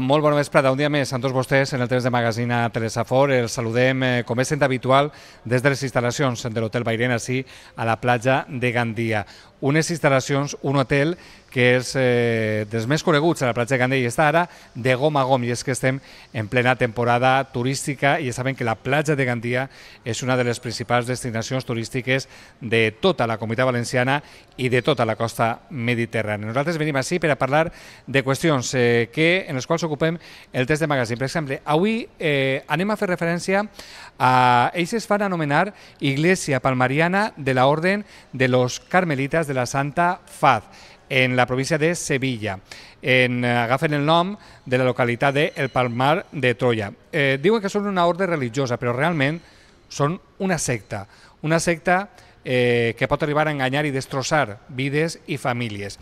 molt bona vespre un dia més amb tots vostès en el temps de magazina Telesafor. Els saludem, eh, com és habitual, des de les instal·lacions de l'Hotel Bairena, sí, a la platja de Gandia. Unes instal·lacions, un hotel que és eh, dels més coneguts a la platja de Candell i està ara de gom a gom i és que estem en plena temporada turística i ja saben que la platja de Gandia és una de les principals destinacions turístiques de tota la comunitat valenciana i de tota la costa mediterrània. Nosaltres venim així per a parlar de qüestions eh, que, en les quals ocupem el test de magazín. Per exemple, avui eh, anem a fer referència a... Ells es fan anomenar Iglesia Palmariana de la Orden de los Carmelitas de la Santa Faz en la província de Sevilla. En, eh, agafen el nom de la localitat de El Palmar de Troia. Eh, diuen que són una ordre religiosa, però realment són una secta. Una secta eh, que pot arribar a enganyar i destrossar vides i famílies.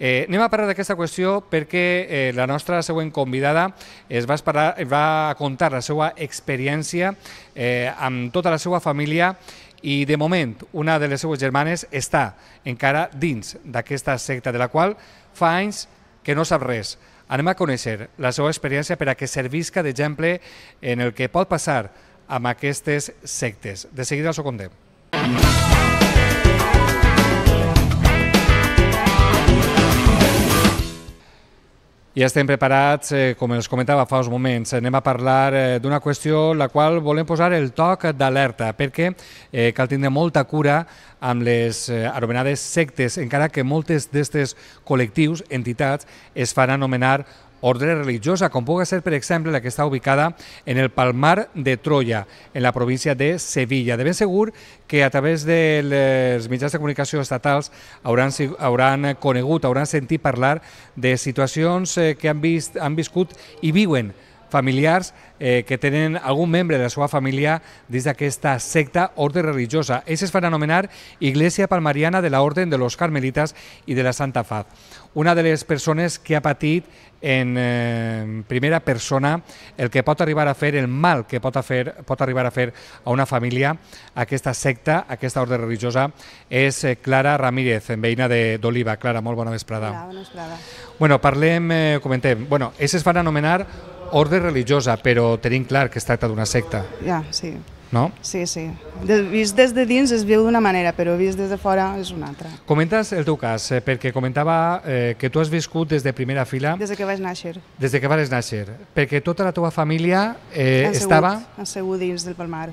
Eh, anem a parlar d'aquesta qüestió perquè eh, la nostra següent convidada es va, esperar, va contar la seva experiència eh, amb tota la seva família i de moment una de les seues germanes està encara dins d'aquesta secta de la qual fa anys que no sap res. Anem a conèixer la seva experiència per a que servisca d'exemple en el que pot passar amb aquestes sectes. De seguida els ho contem. Mm -hmm. I estem preparats, eh, com els comentava fa uns moments, anem a parlar eh, d'una qüestió la qual volem posar el toc d'alerta, perquè eh, cal tindre molta cura amb les eh, anomenades sectes, encara que moltes d'aquestes col·lectius, entitats, es faran anomenar ordre religiosa, com pugui ser, per exemple, la que està ubicada en el Palmar de Troia, en la província de Sevilla. De ben segur que a través dels mitjans de comunicació estatals hauran, hauran conegut, hauran sentit parlar de situacions eh, que han, vist, han viscut i viuen familiars eh, que tenen algun membre de la seva família dins d'aquesta secta ordre religiosa. Ells es fan anomenar Iglesia Palmariana de la Orden de los Carmelitas i de la Santa Faz. Una de les persones que ha patit en eh, primera persona el que pot arribar a fer, el mal que pot, a fer, pot arribar a fer a una família aquesta secta, aquesta ordre religiosa, és eh, Clara Ramírez, veïna d'Oliva. Clara, molt bona vesprada. Hola, bona vesprada. Bueno, parlem, eh, comentem. Bueno, ells es van anomenar ordre religiosa, però tenim clar que es tracta d'una secta. Ja, sí. No? Sí, sí. De, vist des de dins es viu d'una manera, però vist des de fora és una altra. Comentes el teu cas, eh, perquè comentava eh, que tu has viscut des de primera fila... Des de que vaig nàixer. Des de que vas nàixer, perquè tota la teva família eh, han segut, estava... Han segut dins del Palmar.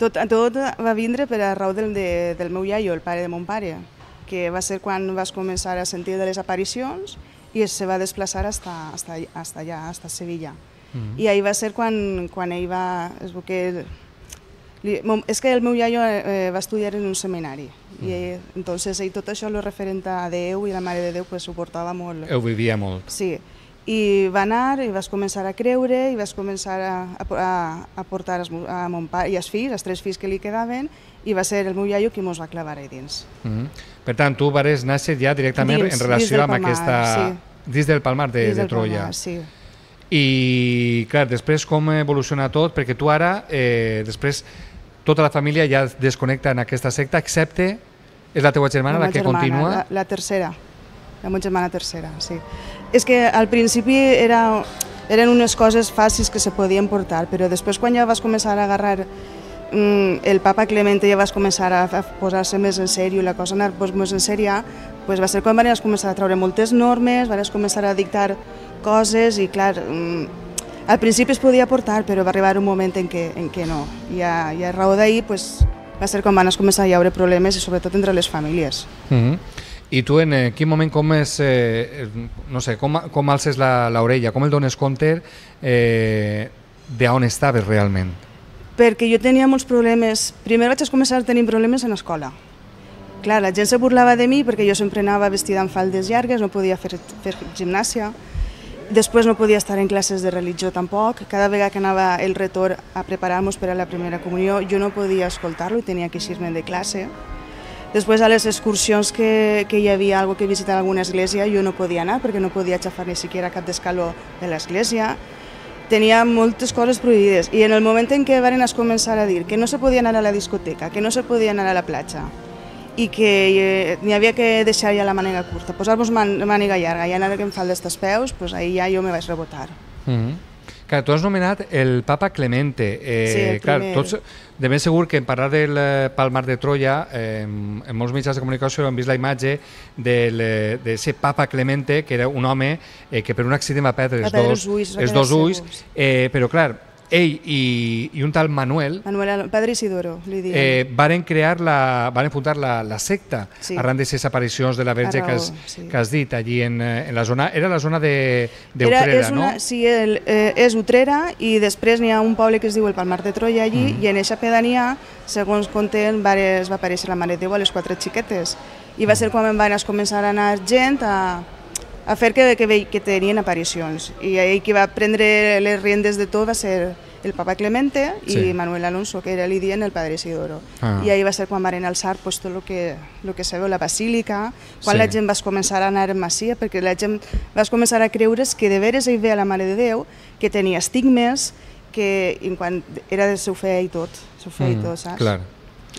Tot, tot va vindre per a raó del, de, del meu iaio, el pare de mon pare, que va ser quan vas començar a sentir de les aparicions i es va desplaçar hasta, hasta, hasta allà, hasta Sevilla. Mm -hmm. I ahir va ser quan, quan ell va... Es que li, és que el meu iaio eh, eh va estudiar en un seminari mm. i mm-hmm. entonces ell tot això lo referent a Déu i la Mare de Déu pues, ho portava molt. Ho vivia molt. Sí, i va anar i vas començar a creure i vas començar a, a, a portar a mon pare i els fills, els tres fills que li quedaven i va ser el meu iaio qui mos va clavar ahí dins. Mm -hmm. Per tant, tu vares nàixer ja directament dins, en relació amb, pamar, aquesta, sí dins del palmar de, de Troia. Palmar, sí. I, clar, després com evoluciona tot, perquè tu ara, eh, després, tota la família ja es desconnecta en aquesta secta, excepte, és la teva germana la, la que germana, continua? La, la tercera, la meva germana tercera, sí. És que al principi era, eren unes coses fàcils que se podien portar, però després quan ja vas començar a agarrar Mm, el papa Clemente ja va començar a, a posar-se més en sèrio, la cosa anar pues, més en sèrio, pues, va ser quan vas començar a treure moltes normes, vas començar a dictar coses i clar, mm, al principi es podia portar, però va arribar un moment en què, en què no. I a, i a raó d'ahir pues, va ser quan van començar a hi haure problemes i sobretot entre les famílies. Mm -hmm. I tu en eh, quin moment com és, eh, no sé, com, com alces l'orella, com el dones compte eh, d'on estaves realment? perquè jo tenia molts problemes. Primer vaig començar a tenir problemes en escola. Clar, la gent se burlava de mi perquè jo sempre anava vestida amb faldes llargues, no podia fer, fer gimnàsia. Després no podia estar en classes de religió tampoc. Cada vegada que anava el retorn a preparar-nos per a la primera comunió, jo no podia escoltar-lo i tenia que eixir-me de classe. Després, a les excursions que, que hi havia algo que visitar alguna església, jo no podia anar perquè no podia aixafar ni siquiera cap d'escaló de l'església tenia moltes coses prohibides i en el moment en què varen es començar a dir que no se podia anar a la discoteca, que no se podia anar a la platja i que eh, n'hi havia que deixar ja la màniga curta, posar-vos màniga llarga i anar amb faldes dels peus, pues ahir ja jo me vaig rebotar. Mm -hmm que tu has nomenat el papa Clemente. Eh, sí, clar, tots, de ben segur que en parlar del eh, Palmar de Troia, eh, en molts mitjans de comunicació hem vist la imatge eh, de ser papa Clemente, que era un home eh, que per un accident va perdre els, dos, els, ulls, els dos ulls, eh, però clar, ell i, i un tal Manuel... Manuel, Padre Isidoro, li diuen. Eh, varen crear la, varen fundar la, la secta sí. arran de ses aparicions de la Verge raó, que has, sí. que has dit allí en, eh, en la zona... Era la zona de, de era, és una, Sí, el, eh, és Utrera i després n'hi ha un poble que es diu el Palmar de Troia allí mm i en eixa pedania, segons conten, vares, va aparèixer la Mare de Déu a les quatre xiquetes i va mm. ser quan van començar a anar gent a, a fer que, que, que tenien aparicions. I ell qui va prendre les riendes de tot va ser el papa Clemente i sí. Manuel Alonso, que era li dient el padre Isidoro. Ah. I ahir va ser quan van alçar pues, tot el que, lo que sabeu, la basílica, quan sí. la gent va començar a anar a Masia, perquè la gent va començar a creure's que de veres ell ve a la Mare de Déu, que tenia estigmes, que en quan era de seu fe i tot, seu fe mm, i tot, saps? Clar.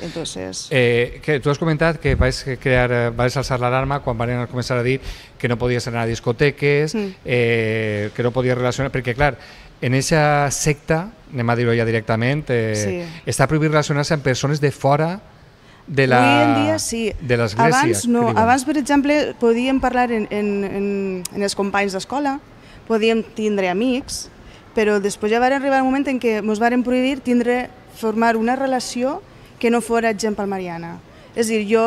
Entonces... Eh, que tú has comentado que vais a crear, eh, vais a alzar l'alarma quan van començar a dir que no podies anar a discoteques, mm. eh, que no podies relacionar, perquè clar, en aquesta secta, anem a dir-ho ja directament, eh, sí. està prohibit relacionar-se amb persones de fora de la, Avui en dia sí. De l'església. Abans no, abans per exemple podíem parlar en, en, en, en els companys d'escola, podíem tindre amics, però després ja va arribar un moment en què ens varen prohibir tindre, formar una relació que no fora gent palmariana. És dir, jo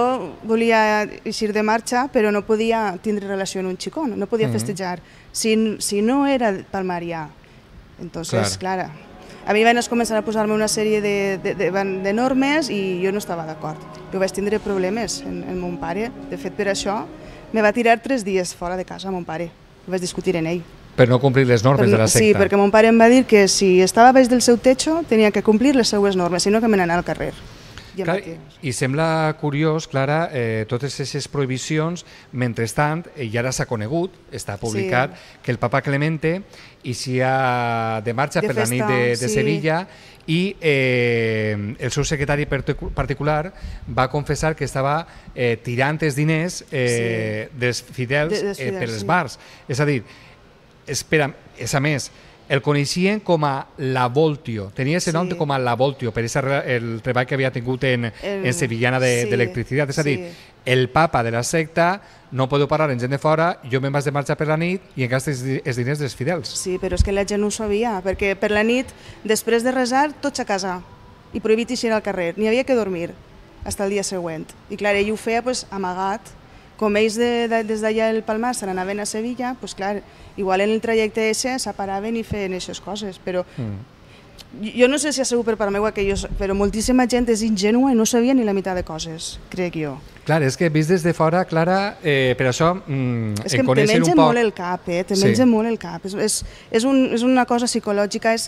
volia eixir de marxa, però no podia tindre relació amb un xicó, no podia mm -hmm. festejar. Si, si no era palmarià, entonces, clar. clara. A mi van començar a posar-me una sèrie de, de, de, de normes i jo no estava d'acord. Jo vaig tindre problemes en, en mon pare. De fet, per això me va tirar tres dies fora de casa, mon pare. Ho vaig discutir en ell. Per no complir les normes per, de la secta. Sí, perquè mon pare em va dir que si estava baix del seu techo tenia que complir les seues normes, si no que me n'anava al carrer ja Clar, I sembla curiós, Clara, eh, totes aquestes prohibicions, mentrestant, eh, i ara s'ha conegut, està publicat, sí. que el papa Clemente ha de marxa de per festa, la nit de, de sí. Sevilla i eh, el seu secretari particular va confessar que estava eh, tirant els diners eh, sí. dels fidels, de, de fidels eh, per sí. els bars. És a dir, espera, és a més, el coneixien com a La Voltio. Tenia ese sí. nom com a La Voltio per esa, el treball que havia tingut en, el, en Sevillana d'Electricitat. De, sí, és a dir, sí. el papa de la secta no podeu parlar amb gent de fora, jo me'n vaig de marxa per la nit i encara els diners dels fidels. Sí, però és que la gent no ho sabia, perquè per la nit, després de resar, tots a casa i prohibit eixir al carrer. N'hi havia que dormir fins el dia següent. I clar, ell ho feia pues, amagat. Com ells de, de, des d'allà el Palmar se n'anaven a Sevilla, pues, clar, igual en el trajecte ese s'aparaven i feien aquestes coses, però mm. jo no sé si ha sigut per part meva que jo, però moltíssima gent és ingenua i no sabia ni la meitat de coses, crec jo. Clar, és que vist des de fora, Clara, eh, per això mm, és eh, que en conèixer un poc... És que molt el cap, eh? Te sí. menja molt el cap. És, és, és, un, és una cosa psicològica, és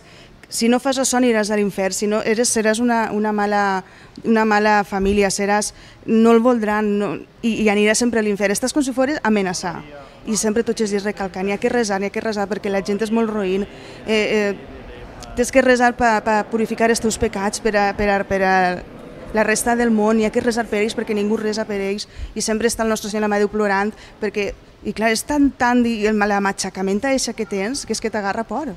si no fas això aniràs a l'infern, si no eres, seràs una, una, mala, una mala família, seràs, no el voldran no, i, i aniràs sempre a l'infern. Estàs com si fos amenaçar i sempre tots els dies recalcant, hi ha que resar, hi ha que resar perquè la gent és molt roïn, eh, eh, tens que resar per purificar els teus pecats, per a, per a, per a la resta del món, hi ha que resar per ells perquè ningú resa per ells i sempre està el nostre Senyor Amadeu plorant perquè, i clar, és tan, tan, i el, la matxacamenta que tens que és que t'agarra por.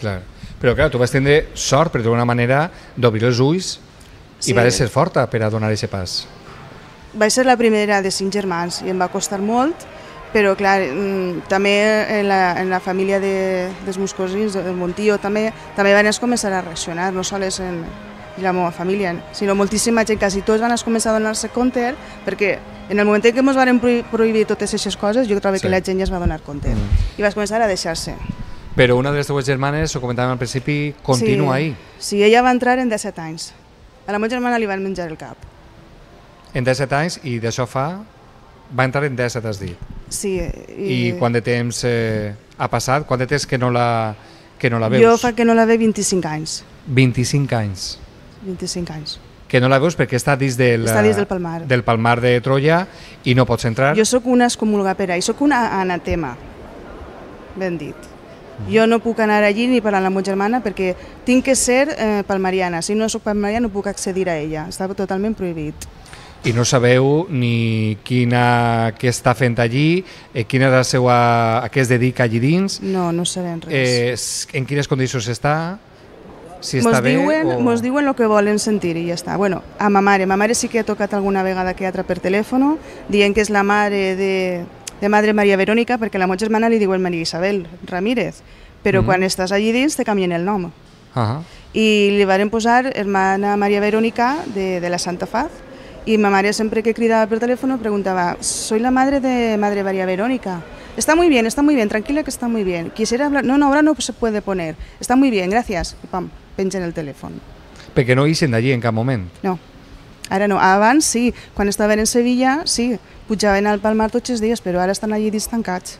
Clar, però clar, tu vas tindre sort, però d'alguna manera, d'obrir els ulls sí. i vas ser forta per a donar aquest pas. Vaig ser la primera de cinc germans i em va costar molt, però clar, mm, també en la, en la família de, dels cosins, del Montillo, també, també van començar a reaccionar, no sols en, la meva família, sinó moltíssima gent, quasi tots van començar a donar-se compte, perquè en el moment en què ens van prohibir totes aquestes coses, jo trobo sí. que la gent ja es va donar compte mm. i vas començar a deixar-se. Però una de les teves germanes, ho comentàvem al principi, continua sí, ahí. Sí, ella va entrar en 17 anys. A la meva germana li van menjar el cap. En 17 anys, i d'això fa va entrar en Desa, t'has dit. Sí. I... I quant de temps eh, ha passat? Quant de temps que no la, que no la veus? Jo fa que no la ve 25 anys. 25 anys. 25 anys. Que no la veus perquè està dins del, està dins del, Palmar. del Palmar de Troia i no pots entrar. Jo sóc una escomulgapera i sóc una anatema, ben dit. Mm. Jo no puc anar allí ni parlar amb la meva germana perquè tinc que ser eh, palmariana. Si no sóc palmariana no puc accedir a ella. Està totalment prohibit i no sabeu ni quina, què està fent allí, eh, quina és la seva, a què es dedica allí dins. No, no sabem res. Eh, en quines condicions està? Si està mos bé diuen, o... Mos diuen el que volen sentir i ja està. Bueno, a ma mare, ma mare sí que ha tocat alguna vegada que altra per telèfon, dient que és la mare de, de Madre Maria Verónica, perquè la meva germana li diuen Maria Isabel Ramírez, però mm. quan estàs allí dins te canvien el nom. Uh -huh. I li varen posar hermana Maria Verónica de, de la Santa Faz, Y mi siempre que gritaba por teléfono preguntaba, soy la madre de Madre María Verónica. Está muy bien, está muy bien, tranquila que está muy bien. Quisiera hablar, no, no, ahora no se puede poner. Está muy bien, gracias. Y pam, en el teléfono. que no de allí en cada momento? No, ahora no. Avant sí, cuando estaban en Sevilla, sí, puchaban al Palmar todos días días, pero ahora están allí distancados.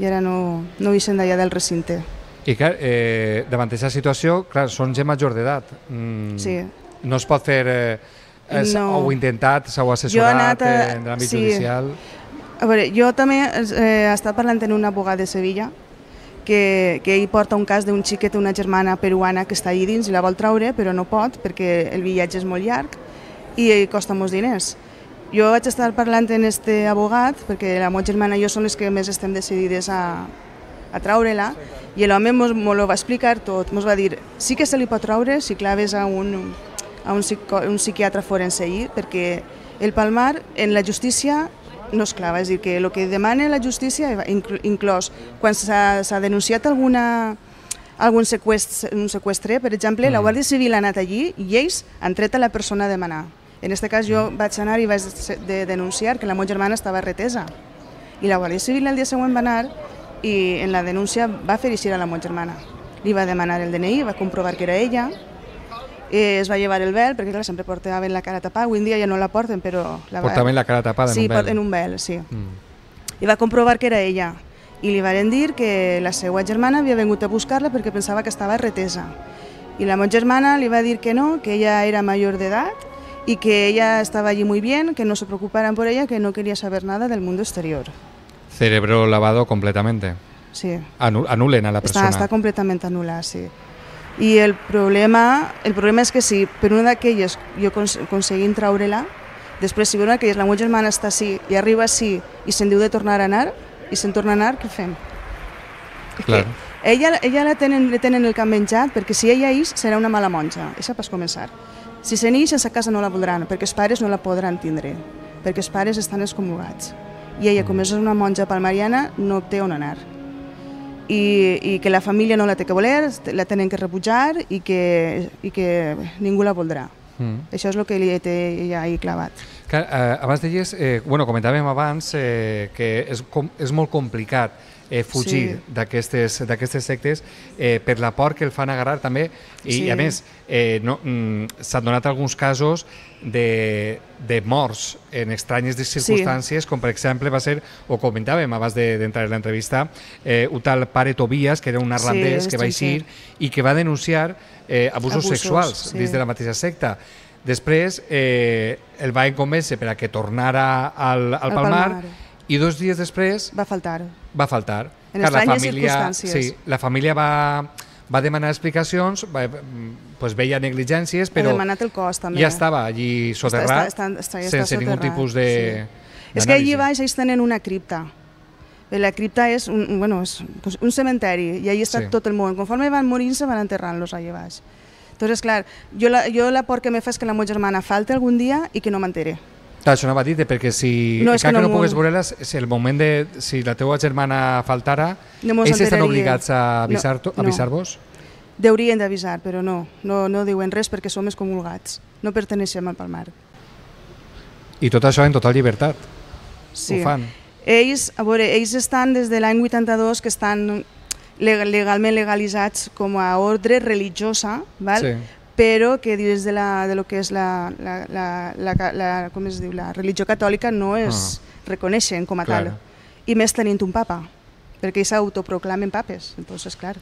Y ahora no, no, no de allá del recinte. Y claro, eh, davant situación situación, son ya mayores mayor edad Mm, sí. No es para hacer... Eh, És, no. Heu intentat, s'heu assessorat a... en l'àmbit sí. judicial? A veure, jo també eh, he estat parlant amb un abogat de Sevilla que, que ell porta un cas d'un xiquet, una germana peruana que està allí dins i la vol traure, però no pot perquè el viatge és molt llarg i costa molts diners. Jo vaig estar parlant amb este abogat perquè la meva germana i jo som les que més estem decidides a, a traure la i l'home ens ho va explicar tot, ens va dir sí que se li pot traure si claves a un, a un, un psiquiatre forense allí perquè el Palmar en la justícia no es clava, és dir, que el que demana la justícia, inclòs quan s'ha denunciat alguna, algun sequestre, un sequestre, per exemple, mm. la Guàrdia Civil ha anat allí i ells han tret a la persona a demanar. En aquest cas jo vaig anar i vaig de denunciar que la meva germana estava retesa. I la Guàrdia Civil el dia següent va anar i en la denúncia va fer a la meva germana. Li va demanar el DNI, va comprovar que era ella, eh, es va llevar el vel, perquè clar, sempre portaven la cara tapada, avui en dia ja no la porten, però... La portaven la cara tapada sí, en un vel? Sí, en un vel, sí. Mm. I va comprovar que era ella, i li varen dir que la seva germana havia vengut a buscar-la perquè pensava que estava retesa. I la meva germana li va dir que no, que ella era major d'edat, i que ella estava allí molt bé, que no se preocuparan per ella, que no queria saber nada del mundo exterior. Cerebro lavado completamente. Sí. anulen a la persona. Está, está completament anulada, sí. I el problema, el problema és que si per una d'aquelles jo aconseguim traure-la, després si per una d'aquelles la meva germana està així i arriba així i se'n diu de tornar a anar, i se'n torna a anar, què fem? Clar. Que ella, ella la tenen, la tenen el camp menjat perquè si ella ix serà una mala monja, això pas començar. Si se n'ix, a casa no la voldran, perquè els pares no la podran tindre, perquè els pares estan excomulgats. I ella, com és una monja palmariana, no té on anar i, i que la família no la té que voler, la tenen que rebutjar i que, i que ningú la voldrà. Mm. Això és el que li té ja ahí clavat. Clar, eh, abans deies, eh, bueno, comentàvem abans eh, que és, com, és molt complicat eh, fugir sí. d'aquestes sectes eh, per la por que el fan agarrar també i, sí. i a més eh, no, mm, s'han donat alguns casos de, de morts en estranyes circumstàncies sí. com per exemple va ser, ho comentàvem abans d'entrar de, en l'entrevista eh, un tal pare Tobias que era un arlandès sí, que va eixir i que va denunciar eh, abusos, abusos sexuals sí. dins de la mateixa secta després eh, el va convèncer per a que tornara al, al, al Palmar, Palmar i dos dies després... Va faltar. Va faltar. En car la família, Sí, la família va, va demanar explicacions, va, pues veia negligències, però... Ha demanat el cos, també. Ja estava allí soterrat, està, està, està, està, sense ningú tipus de... Sí. És que allí baix ells tenen una cripta. Eh, la cripta és un, bueno, és un cementeri i allà està sí. tot el món. Conforme van morint-se van enterrant-los allà baix. Entonces, clar, jo la, jo la por que me fa és que la meva germana falte algun dia i que no m'entere. Això no va dir, perquè si no, encara que, no, no pugues veure-les, si el moment de... si la teua germana faltara, no ells estan obligats a avisar-vos? No, no. avisar -vos? Deurien d'avisar, però no, no, no diuen res perquè som excomulgats, no perteneixem al Palmar. I tot això en total llibertat? Sí. Ho fan? Ells, a veure, ells estan des de l'any 82 que estan legalment legalitzats com a ordre religiosa, val? Sí però que dins de, la, de lo que és la, la, la, la, la, com es diu, la religió catòlica no es ah. reconeixen com a clar. tal. I més tenint un papa, perquè ells s'autoproclamen papes, és clar.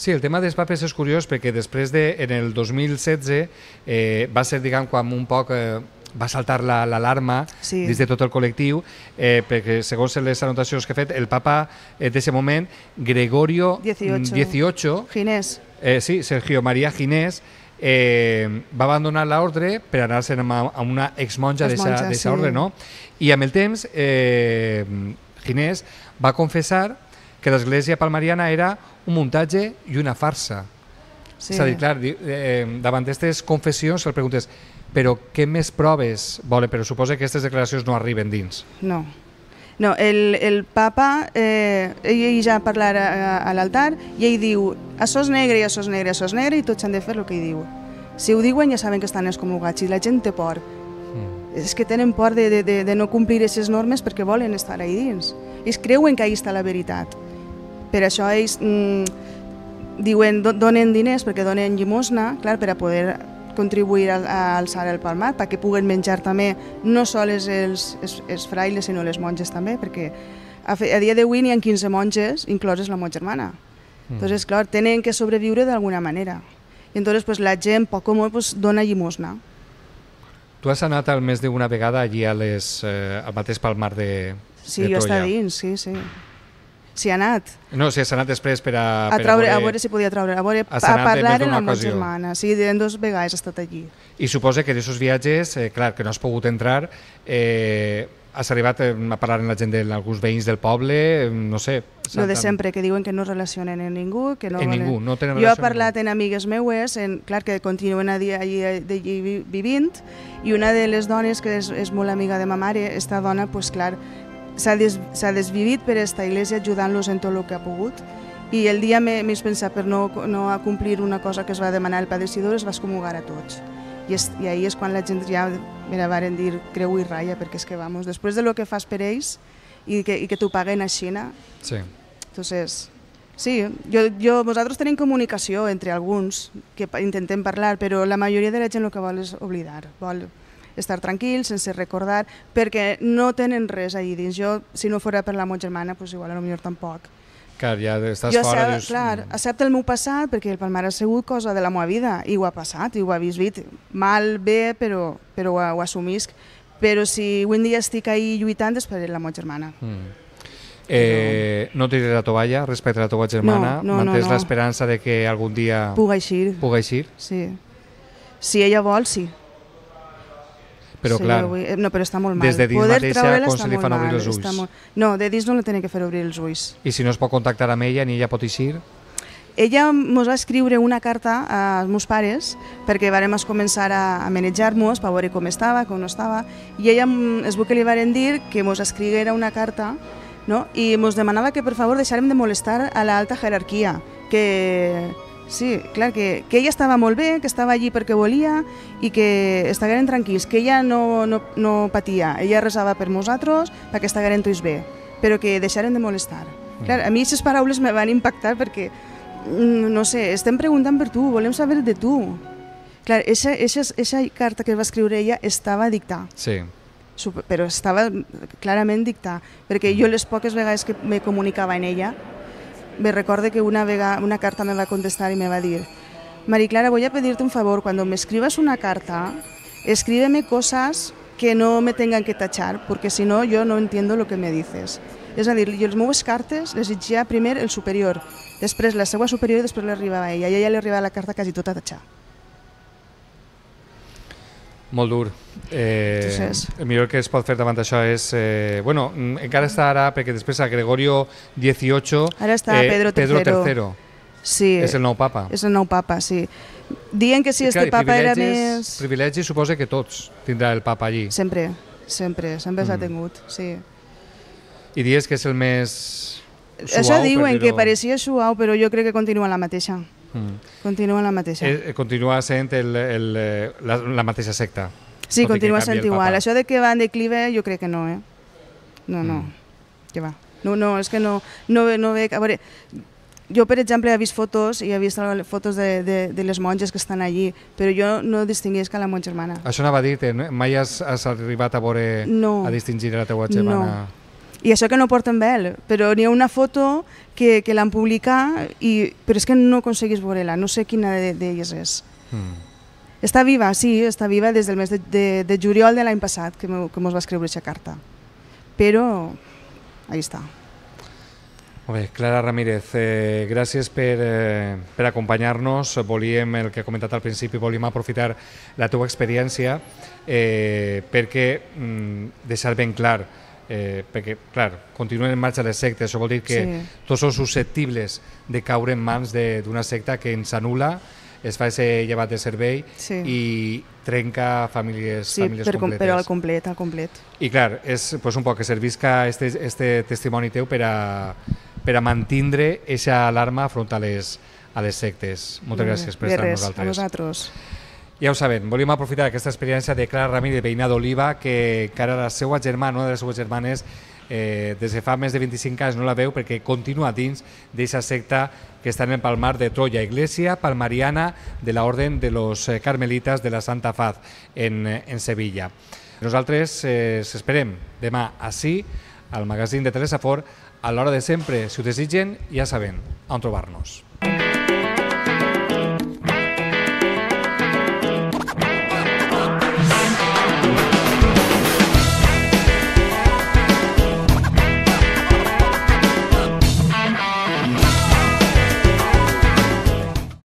Sí, el tema dels papes és curiós perquè després de, en el 2016, eh, va ser, diguem, quan un poc... Eh, va saltar l'alarma la, sí. des de tot el col·lectiu eh, perquè segons les anotacions que he fet el papa eh, d'aquest moment Gregorio 18, 18 Ginés Eh, sí, Sergio María Ginés eh, va abandonar l'ordre per anar amb, a una exmonja d'eixa sí. ordre, no? I amb el temps, eh, Ginés va confessar que l'església palmariana era un muntatge i una farsa. Sí. És a dir, clar, eh, davant d'aquestes confessions el preguntes però què més proves? Vale, però suposa que aquestes declaracions no arriben dins. No. No, el, el papa, eh, ell ja parla a, a l'altar i ell diu això és negre, això és negre, això és negre i tots han de fer el que ell diu. Si ho diuen ja saben que estan excomulgats i la gent té por. Mm. És que tenen por de, de, de, de no complir aquestes normes perquè volen estar ahí dins. Ells creuen que ahí està la veritat. Per això ells mm, diuen, donen diners perquè donen llimosna, clar, per a poder contribuir a, a alçar el palmar, perquè puguen menjar també no sols els, els, els frailes, sinó les monges també, perquè a, a dia d'avui n'hi ha 15 monges, incloses la monja germana. Mm. Entonces, clar, tenen que sobreviure d'alguna manera. I entonces pues, la gent, poc o molt, pues, dona llimosna. Tu has anat al més d'una vegada allí a les, eh, al mateix palmar de, sí, de Troia Sí, jo he estat dins, sí, sí s'hi ha anat. No, si ha anat després per a... A, traure, per a, veure, a veure si podia traure, a, veure, a, a parlar amb la meva germana. Sí, dos vegades ha estat allí. I suposa que d'aquests viatges, eh, clar, que no has pogut entrar, eh, has arribat eh, a parlar amb la gent, d'alguns alguns veïns del poble, eh, no sé... Saltant. Lo de sempre, que diuen que no relacionen amb ningú, que no... En volen... ningú, no tenen Jo he parlat amb amigues meues, en, clar, que continuen allí, eh, allí, allí vivint, i una de les dones, que és, és molt amiga de ma mare, esta dona, pues, clar, s'ha des, desvivit per aquesta iglesia ajudant-los en tot el que ha pogut i el dia més pensat per no, no complir una cosa que es va demanar el Padre es va escomugar a tots. I, és, i ahir és quan la gent ja mira, varen dir creu i ratlla, perquè és que vamos, després de lo que fas per ells i que, i que t'ho paguen a Xina, sí. entonces, sí, jo, jo, vosaltres tenim comunicació entre alguns que intentem parlar, però la majoria de la gent el que vol és oblidar, vol estar tranquils, sense recordar, perquè no tenen res allà dins. Jo, si no fora per la meva germana, doncs igual a millor tampoc. Clar, ja estàs jo fora, dius... Clar, mm. accepta el meu passat perquè el Palmar ha sigut cosa de la meva vida i ho ha passat, i ho ha vist, mal, bé, però, però ho, ho assumisc. Però si avui dia estic ahí lluitant, després la meva germana. Mm. Eh, no tiris la tovalla respecte a la teva germana? No, no, Mantens no, no. l'esperança de que algun dia... Puga eixir. Puga eixir? Sí. Si ella vol, sí però sí, clar, avui... no, però està molt mal. Des de dins Poder mateixa, com se li fan obrir els ulls? Molt... No, de dins no la tenen que fer obrir els ulls. I si no es pot contactar amb ella, ni ella pot eixir? Ella ens va escriure una carta als meus pares perquè vam començar a, a manejar-nos per veure com estava, com no estava, i ella mm, es veu que li varen dir que ens escriguera una carta no? i ens demanava que per favor deixarem de molestar a l'alta jerarquia, que Sí, clar, que, que ella estava molt bé, que estava allí perquè volia i que estigueren tranquils, que ella no, no, no patia, ella resava per nosaltres perquè estigueren tots bé, però que deixaren de molestar. Mm. Clar, a mi aquestes paraules me van impactar perquè, mm, no sé, estem preguntant per tu, volem saber de tu. Clar, aquesta carta que va escriure ella estava dictada. Sí però estava clarament dictada, perquè jo mm. les poques vegades que me comunicava en ella me recorde que una, vega, una carta me va contestar y me va a decir, Mari Clara, voy a pedirte un favor, cuando me escribas una carta, escríbeme cosas que no me tengan que tachar, porque si no, yo no entiendo lo que me dices. És a dir, jo les meves cartes les llegia primer el superior, després la seva superior i després l'arribava ella, i ella li arribava la carta quasi tota tachada. Molt dur. Eh, el millor que es pot fer davant això és... Eh, bueno, mm, encara està ara, perquè després a Gregorio XVIII... Ara està eh, Pedro, III. Pedro III. Sí. És el nou papa. És el nou papa, sí. Dient que si este papa era més... Privilegis suposa que tots tindrà el papa allí. Sempre, sempre, sempre s'ha mm. tingut, sí. I dies que és el més... Suau, això diuen, que pareixia suau, però jo crec que continua la mateixa. Mm. Continua la mateixa. Eh, eh, continua sent el, el, eh, la, la mateixa secta. Sí, continua sent igual. Això de que va en declive jo crec que no, eh? No, no, mm. que va. No, no, és que no, no, no veig... A veure, jo, per exemple, he vist fotos i he vist fotos de, de, de les monges que estan allí, però jo no distingués que la monja germana. Això anava a dir-te, mai has, has arribat a veure no. a distingir la teua germana? No i això que no porten vel, però n'hi ha una foto que, que l'han publicat, i, però és que no aconseguis veure-la, no sé quina d'elles és. Mm. Està viva, sí, està viva des del mes de, de, de juliol de l'any passat que mos va escriure aquesta carta. Però, ahí està. Molt bé, Clara Ramírez, eh, gràcies per, eh, per acompanyar-nos. Volíem, el que he comentat al principi, volíem aprofitar la teva experiència eh, perquè mm, deixar ben clar eh, perquè, clar, continuen en marxa les sectes, això vol dir que sí. tots són susceptibles de caure en mans d'una secta que ens anula es fa ese llevat de servei sí. i trenca famílies, sí, famílies per, completes. però al complet, al complet. I clar, és pues, un poc que servisca este, este testimoni teu per a, per a mantindre aquesta alarma front a les, a les sectes. Moltes gràcies per estar amb nosaltres. A vosaltres. Ja ho sabem, volíem aprofitar aquesta experiència de Clara Ramírez, veïna d'Oliva, que encara la seva germana, una de les seves germanes, eh, des de fa més de 25 anys no la veu perquè continua dins d'aquesta secta que està en el Palmar de Troya, Iglesia Palmariana de la Orden de los eh, Carmelitas de la Santa Faz en, eh, en Sevilla. Nosaltres eh, esperem demà així al magazín de Teresa Fort a l'hora de sempre. Si ho desitgen, ja saben on trobar-nos.